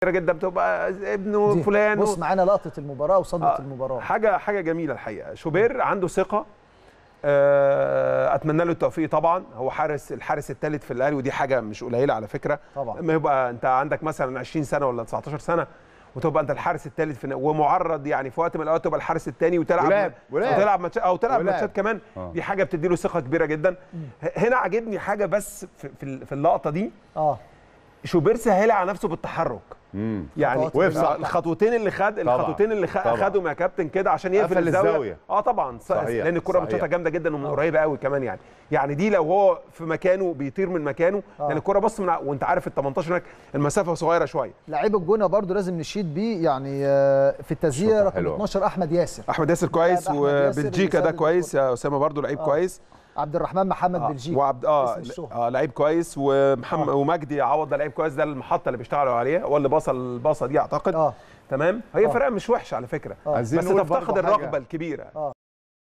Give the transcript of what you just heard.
كبيره جدا بتبقى ابنه فلان بص معانا لقطه المباراه وصدمه آه المباراه حاجه حاجه جميله الحقيقه شوبير عنده ثقه آه اتمنى له التوفيق طبعا هو حارس الحارس الثالث في الاهلي ودي حاجه مش قليله على فكره طبعا لما يبقى انت عندك مثلا 20 سنه ولا 19 سنه وتبقى انت الحارس الثالث في ومعرض يعني في وقت من الاوقات تبقى الحارس الثاني وتلعب ولعب. ولعب. وتلعب ماتش او تلعب ماتشات كمان آه. دي حاجه بتدي له ثقه كبيره جدا هنا عجبني حاجه بس في, في اللقطه دي اه شوبير سهل على نفسه بالتحرك يعني وقف الخطوتين اللي خد الخطوتين اللي خدهم يا كابتن كده عشان يقفل الزاويه, اه طبعا صحيح. لان الكره بتشوطها جامده جدا ومن قريبه قوي كمان يعني يعني دي لو هو في مكانه بيطير من مكانه آه. لان الكره بص من وانت عارف ال 18 هناك المسافه صغيره شويه لعيب الجونه برده لازم نشيد بيه يعني آه، في التسجيل رقم 12 احمد ياسر احمد ياسر كويس وبلجيكا ده كويس يا اسامه برده لعيب آه. كويس عبد الرحمن محمد آه بلجيكي وعبد اه, آه لعيب كويس ومحمد آه. ومجدي عوض ده لعيب كويس ده المحطه اللي بيشتغلوا عليها واللي بصل الباصه دي اعتقد آه. تمام هي آه. فرقه مش وحشه على فكره آه. بس تفتقد الرغبه الكبيره آه.